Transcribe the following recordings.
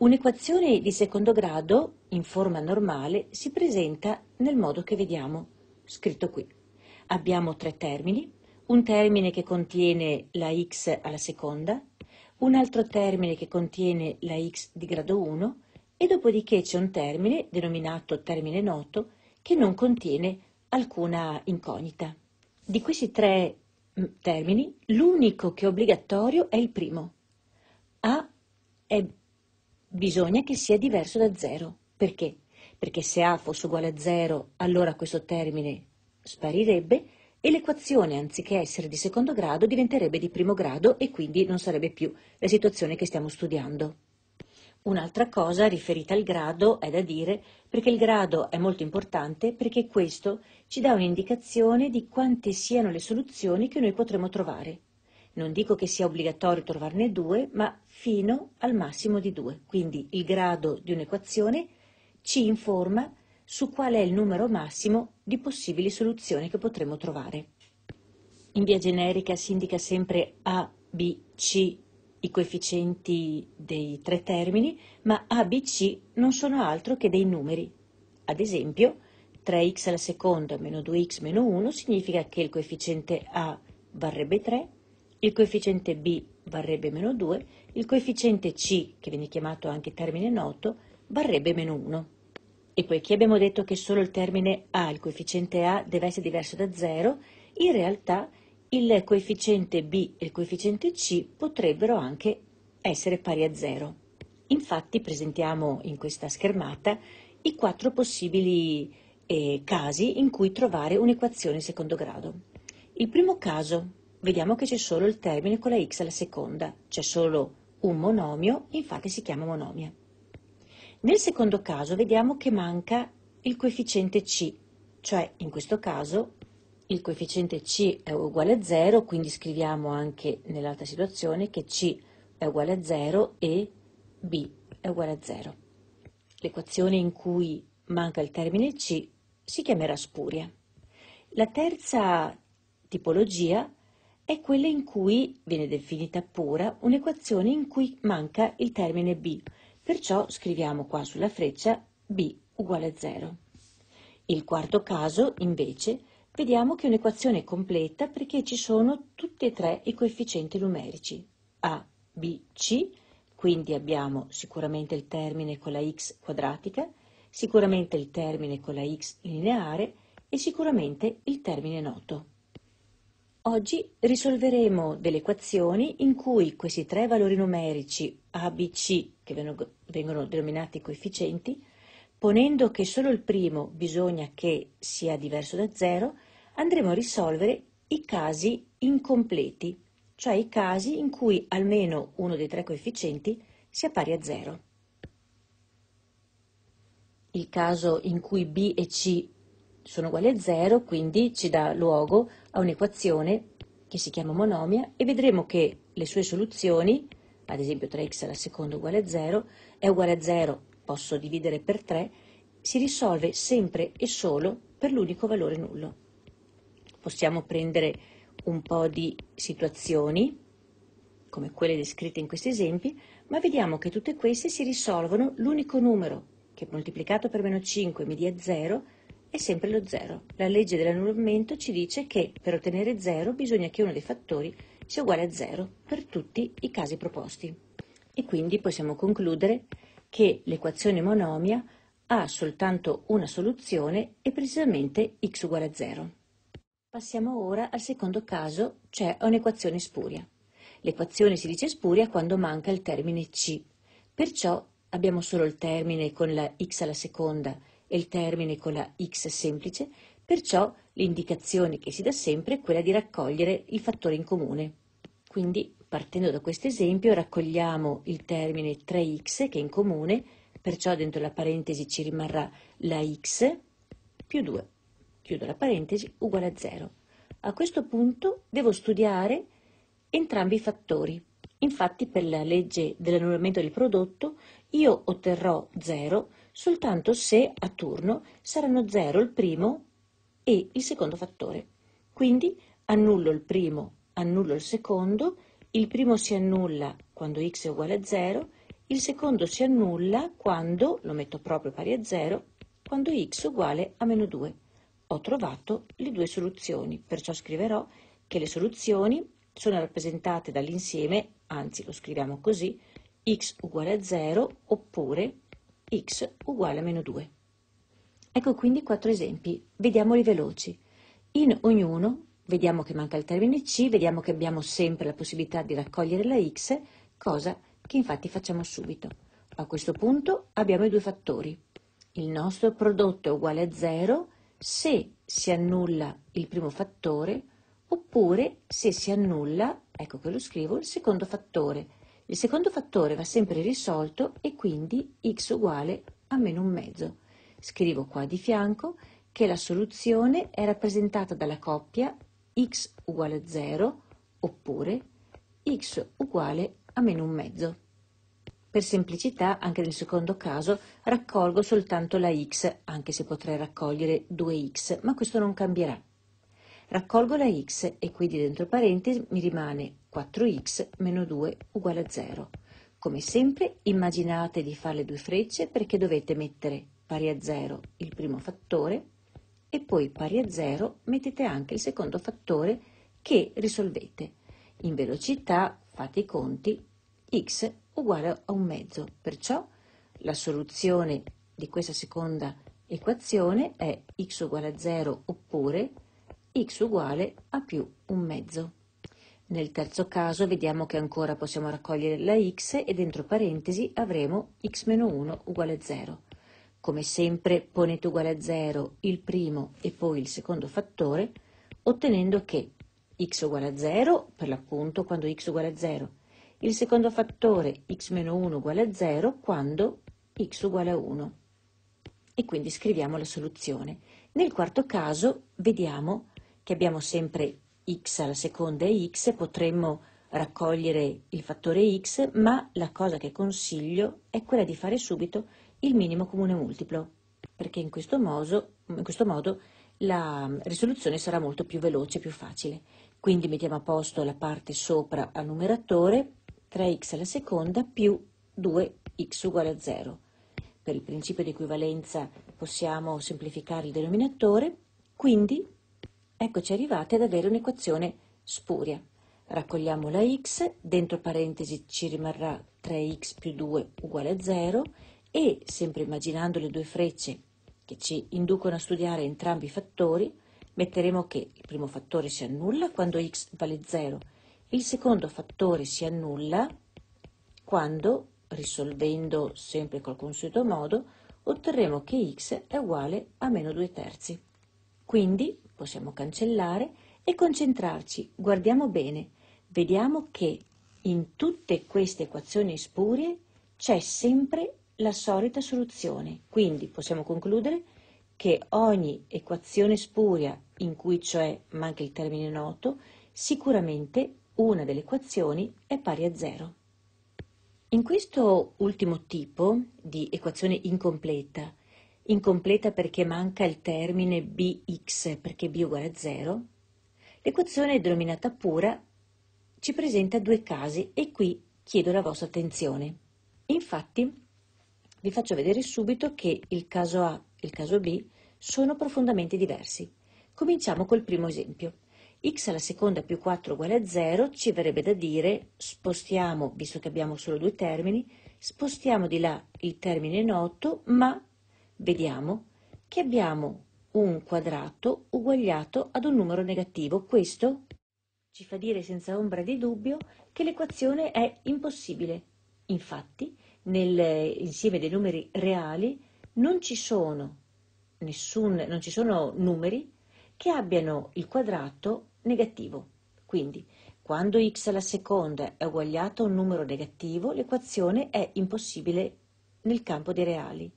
Un'equazione di secondo grado, in forma normale, si presenta nel modo che vediamo, scritto qui. Abbiamo tre termini, un termine che contiene la x alla seconda, un altro termine che contiene la x di grado 1 e dopodiché c'è un termine, denominato termine noto, che non contiene alcuna incognita. Di questi tre mm, termini, l'unico che è obbligatorio è il primo. A è bisogna che sia diverso da zero. Perché? Perché se A fosse uguale a zero, allora questo termine sparirebbe e l'equazione, anziché essere di secondo grado, diventerebbe di primo grado e quindi non sarebbe più la situazione che stiamo studiando. Un'altra cosa riferita al grado è da dire perché il grado è molto importante perché questo ci dà un'indicazione di quante siano le soluzioni che noi potremo trovare. Non dico che sia obbligatorio trovarne due, ma fino al massimo di due. Quindi il grado di un'equazione ci informa su qual è il numero massimo di possibili soluzioni che potremo trovare. In via generica si indica sempre A, B, C i coefficienti dei tre termini, ma A, B, C non sono altro che dei numeri. Ad esempio, 3x alla seconda meno 2x meno 1 significa che il coefficiente A varrebbe 3 il coefficiente b varrebbe meno 2, il coefficiente c, che viene chiamato anche termine noto, varrebbe meno 1. E poiché abbiamo detto che solo il termine a, il coefficiente a, deve essere diverso da 0, in realtà il coefficiente b e il coefficiente c potrebbero anche essere pari a 0. Infatti presentiamo in questa schermata i quattro possibili eh, casi in cui trovare un'equazione in secondo grado. Il primo caso Vediamo che c'è solo il termine con la x alla seconda, c'è solo un monomio, infatti si chiama monomia. Nel secondo caso vediamo che manca il coefficiente c, cioè in questo caso il coefficiente c è uguale a 0, quindi scriviamo anche nell'altra situazione che c è uguale a 0 e b è uguale a 0. L'equazione in cui manca il termine c si chiamerà spuria. La terza tipologia è è quella in cui viene definita pura un'equazione in cui manca il termine b, perciò scriviamo qua sulla freccia b uguale a 0. Il quarto caso, invece, vediamo che un'equazione è completa perché ci sono tutti e tre i coefficienti numerici a, b, c, quindi abbiamo sicuramente il termine con la x quadratica, sicuramente il termine con la x lineare e sicuramente il termine noto. Oggi risolveremo delle equazioni in cui questi tre valori numerici A, B, C, che vengono denominati coefficienti, ponendo che solo il primo bisogna che sia diverso da zero, andremo a risolvere i casi incompleti, cioè i casi in cui almeno uno dei tre coefficienti sia pari a zero. Il caso in cui B e C sono uguali a 0, quindi ci dà luogo a un'equazione che si chiama monomia e vedremo che le sue soluzioni, ad esempio 3x alla seconda uguale a 0, è uguale a 0, posso dividere per 3, si risolve sempre e solo per l'unico valore nullo. Possiamo prendere un po' di situazioni, come quelle descritte in questi esempi, ma vediamo che tutte queste si risolvono l'unico numero che moltiplicato per meno 5 mi dia 0 è sempre lo zero. La legge dell'annullamento ci dice che per ottenere zero bisogna che uno dei fattori sia uguale a zero per tutti i casi proposti. E quindi possiamo concludere che l'equazione monomia ha soltanto una soluzione e precisamente x uguale a 0. Passiamo ora al secondo caso, cioè a un'equazione spuria. L'equazione si dice spuria quando manca il termine c, perciò abbiamo solo il termine con la x alla seconda e il termine con la x semplice, perciò l'indicazione che si dà sempre è quella di raccogliere i fattori in comune. Quindi, partendo da questo esempio, raccogliamo il termine 3x che è in comune, perciò dentro la parentesi ci rimarrà la x più 2, chiudo la parentesi, uguale a 0. A questo punto devo studiare entrambi i fattori. Infatti per la legge dell'annullamento del prodotto io otterrò 0 soltanto se a turno saranno 0 il primo e il secondo fattore. Quindi annullo il primo, annullo il secondo, il primo si annulla quando x è uguale a 0, il secondo si annulla quando, lo metto proprio pari a 0, quando x è uguale a meno 2. Ho trovato le due soluzioni, perciò scriverò che le soluzioni sono rappresentate dall'insieme, anzi lo scriviamo così, x uguale a 0 oppure x uguale a meno 2. Ecco quindi quattro esempi, vediamoli veloci. In ognuno vediamo che manca il termine c, vediamo che abbiamo sempre la possibilità di raccogliere la x, cosa che infatti facciamo subito. A questo punto abbiamo i due fattori. Il nostro prodotto è uguale a 0 se si annulla il primo fattore oppure se si annulla, ecco che lo scrivo, il secondo fattore il secondo fattore va sempre risolto e quindi x uguale a meno un mezzo. Scrivo qua di fianco che la soluzione è rappresentata dalla coppia x uguale a 0 oppure x uguale a meno un mezzo. Per semplicità, anche nel secondo caso, raccolgo soltanto la x, anche se potrei raccogliere 2x, ma questo non cambierà. Raccolgo la x e quindi dentro parentesi mi rimane 4x meno 2 uguale a 0. Come sempre immaginate di fare le due frecce perché dovete mettere pari a 0 il primo fattore e poi pari a 0 mettete anche il secondo fattore che risolvete. In velocità fate i conti x uguale a un mezzo, perciò la soluzione di questa seconda equazione è x uguale a 0 oppure x uguale a più un mezzo. Nel terzo caso vediamo che ancora possiamo raccogliere la x e dentro parentesi avremo x-1 uguale 0. Come sempre ponete uguale a 0 il primo e poi il secondo fattore, ottenendo che x uguale a 0, per l'appunto quando x uguale a 0, il secondo fattore x-1 uguale a 0 quando x uguale a 1. E quindi scriviamo la soluzione. Nel quarto caso vediamo che abbiamo sempre x alla seconda è x, potremmo raccogliere il fattore x, ma la cosa che consiglio è quella di fare subito il minimo comune multiplo, perché in questo, modo, in questo modo la risoluzione sarà molto più veloce, e più facile. Quindi mettiamo a posto la parte sopra al numeratore, 3x alla seconda più 2x uguale a 0. Per il principio di equivalenza possiamo semplificare il denominatore, quindi Eccoci arrivati ad avere un'equazione spuria. Raccogliamo la x, dentro parentesi ci rimarrà 3x più 2 uguale a 0 e, sempre immaginando le due frecce che ci inducono a studiare entrambi i fattori, metteremo che il primo fattore si annulla quando x vale 0, il secondo fattore si annulla quando, risolvendo sempre col consueto modo, otterremo che x è uguale a meno 2 terzi. Quindi possiamo cancellare e concentrarci, guardiamo bene, vediamo che in tutte queste equazioni spurie c'è sempre la solita soluzione, quindi possiamo concludere che ogni equazione spuria in cui cioè manca il termine noto, sicuramente una delle equazioni è pari a zero. In questo ultimo tipo di equazione incompleta, incompleta perché manca il termine bx perché b uguale a 0, l'equazione denominata pura ci presenta due casi e qui chiedo la vostra attenzione. Infatti vi faccio vedere subito che il caso A e il caso B sono profondamente diversi. Cominciamo col primo esempio. x alla seconda più 4 uguale a 0 ci verrebbe da dire spostiamo, visto che abbiamo solo due termini, spostiamo di là il termine noto ma vediamo che abbiamo un quadrato uguagliato ad un numero negativo. Questo ci fa dire senza ombra di dubbio che l'equazione è impossibile. Infatti, nell'insieme dei numeri reali non ci sono, nessun, non ci sono numeri che abbiano il quadrato negativo. Quindi, quando x alla seconda è uguagliato a un numero negativo, l'equazione è impossibile nel campo dei reali.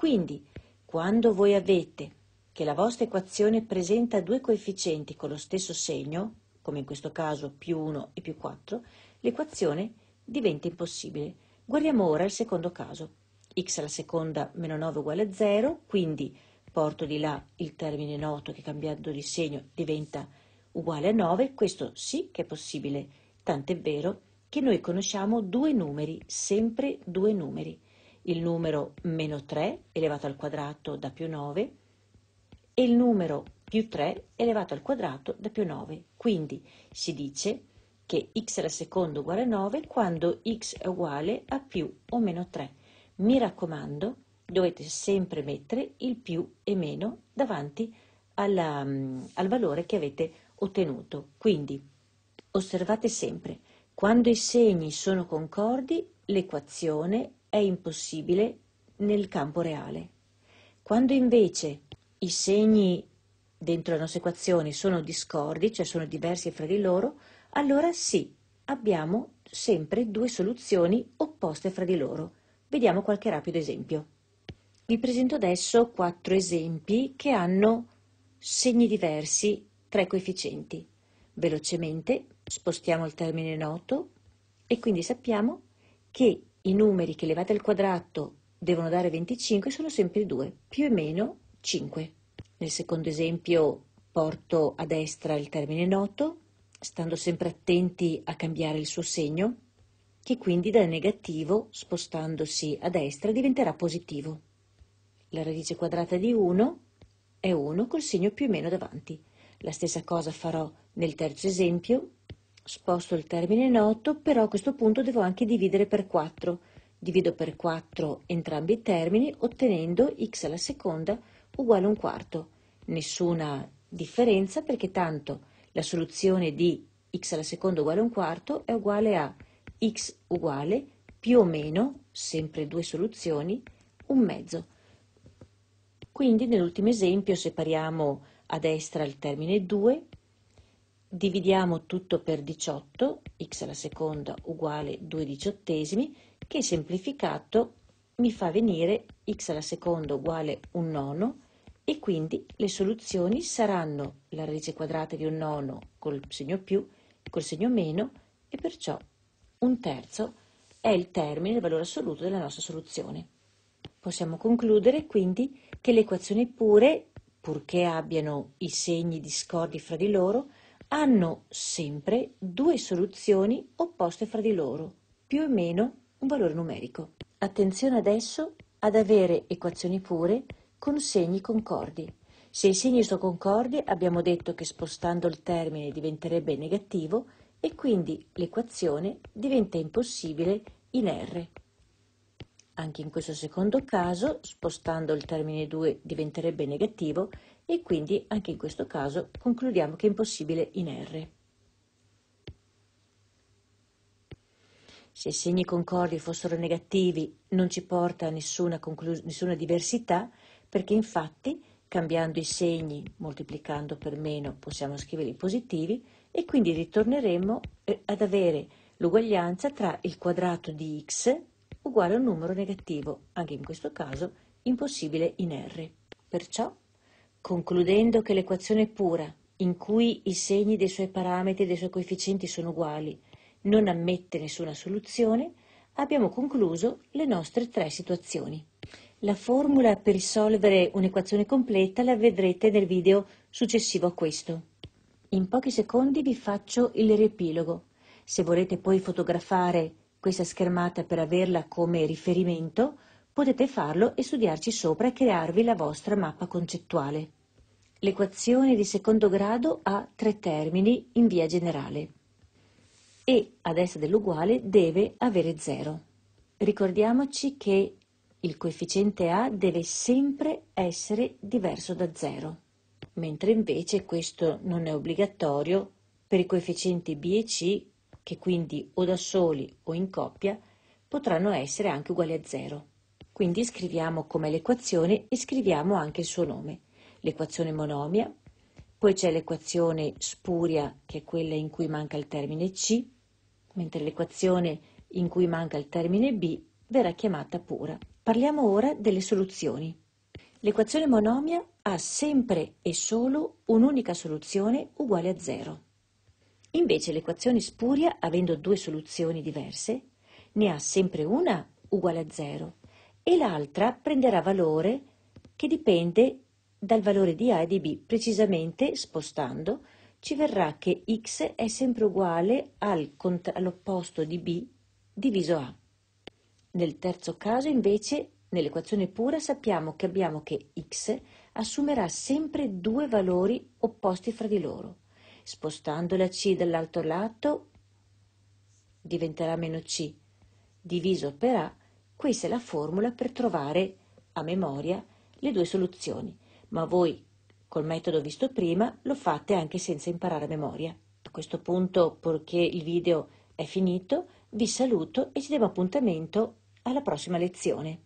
Quindi, quando voi avete che la vostra equazione presenta due coefficienti con lo stesso segno, come in questo caso più 1 e più 4, l'equazione diventa impossibile. Guardiamo ora il secondo caso. x alla seconda meno 9 uguale a 0, quindi porto di là il termine noto che cambiando di segno diventa uguale a 9, questo sì che è possibile, tant'è vero che noi conosciamo due numeri, sempre due numeri il numero meno 3 elevato al quadrato da più 9 e il numero più 3 elevato al quadrato da più 9. Quindi si dice che x alla seconda uguale a 9 quando x è uguale a più o meno 3. Mi raccomando, dovete sempre mettere il più e meno davanti alla, um, al valore che avete ottenuto. Quindi osservate sempre, quando i segni sono concordi, l'equazione è impossibile nel campo reale. Quando invece i segni dentro la nostra equazione sono discordi, cioè sono diversi fra di loro, allora sì, abbiamo sempre due soluzioni opposte fra di loro. Vediamo qualche rapido esempio. Vi presento adesso quattro esempi che hanno segni diversi tra i coefficienti. Velocemente spostiamo il termine noto e quindi sappiamo che i numeri che elevati al quadrato devono dare 25 sono sempre 2, più o meno 5. Nel secondo esempio porto a destra il termine noto, stando sempre attenti a cambiare il suo segno, che quindi da negativo, spostandosi a destra, diventerà positivo. La radice quadrata di 1 è 1 col segno più o meno davanti. La stessa cosa farò nel terzo esempio, Sposto il termine in 8, però a questo punto devo anche dividere per 4. Divido per 4 entrambi i termini ottenendo x alla seconda uguale a un quarto. Nessuna differenza perché tanto la soluzione di x alla seconda uguale a un quarto è uguale a x uguale più o meno, sempre due soluzioni, un mezzo. Quindi nell'ultimo esempio separiamo a destra il termine 2 Dividiamo tutto per 18, x alla seconda uguale 2 diciottesimi, che semplificato mi fa venire x alla seconda uguale 1 nono e quindi le soluzioni saranno la radice quadrata di un nono col segno più, col segno meno e perciò 1 terzo è il termine, il valore assoluto della nostra soluzione. Possiamo concludere quindi che le equazioni pure, purché abbiano i segni discordi fra di loro, hanno sempre due soluzioni opposte fra di loro, più o meno un valore numerico. Attenzione adesso ad avere equazioni pure con segni concordi. Se i segni sono concordi abbiamo detto che spostando il termine diventerebbe negativo e quindi l'equazione diventa impossibile in R. Anche in questo secondo caso, spostando il termine 2 diventerebbe negativo e quindi anche in questo caso concludiamo che è impossibile in R. Se i segni concordi fossero negativi non ci porta a nessuna, nessuna diversità perché infatti cambiando i segni, moltiplicando per meno, possiamo scriverli positivi e quindi ritorneremo eh, ad avere l'uguaglianza tra il quadrato di x uguale a un numero negativo, anche in questo caso impossibile in R. Perciò concludendo che l'equazione pura, in cui i segni dei suoi parametri e dei suoi coefficienti sono uguali, non ammette nessuna soluzione, abbiamo concluso le nostre tre situazioni. La formula per risolvere un'equazione completa la vedrete nel video successivo a questo. In pochi secondi vi faccio il riepilogo. Se volete poi fotografare questa schermata per averla come riferimento, potete farlo e studiarci sopra e crearvi la vostra mappa concettuale. L'equazione di secondo grado ha tre termini in via generale e a destra dell'uguale deve avere 0. Ricordiamoci che il coefficiente A deve sempre essere diverso da 0, mentre invece questo non è obbligatorio per i coefficienti B e C che quindi o da soli o in coppia potranno essere anche uguali a 0. Quindi scriviamo come l'equazione e scriviamo anche il suo nome, l'equazione monomia, poi c'è l'equazione spuria che è quella in cui manca il termine C, mentre l'equazione in cui manca il termine B verrà chiamata pura. Parliamo ora delle soluzioni. L'equazione monomia ha sempre e solo un'unica soluzione uguale a zero. Invece l'equazione spuria, avendo due soluzioni diverse, ne ha sempre una uguale a zero e l'altra prenderà valore che dipende dal valore di A e di B. Precisamente, spostando, ci verrà che x è sempre uguale al all'opposto di b diviso a. Nel terzo caso, invece, nell'equazione pura sappiamo che abbiamo che x assumerà sempre due valori opposti fra di loro. Spostando la c dall'altro lato diventerà meno c diviso per a questa è la formula per trovare a memoria le due soluzioni, ma voi col metodo visto prima lo fate anche senza imparare a memoria. A questo punto, purché il video è finito, vi saluto e ci diamo appuntamento alla prossima lezione.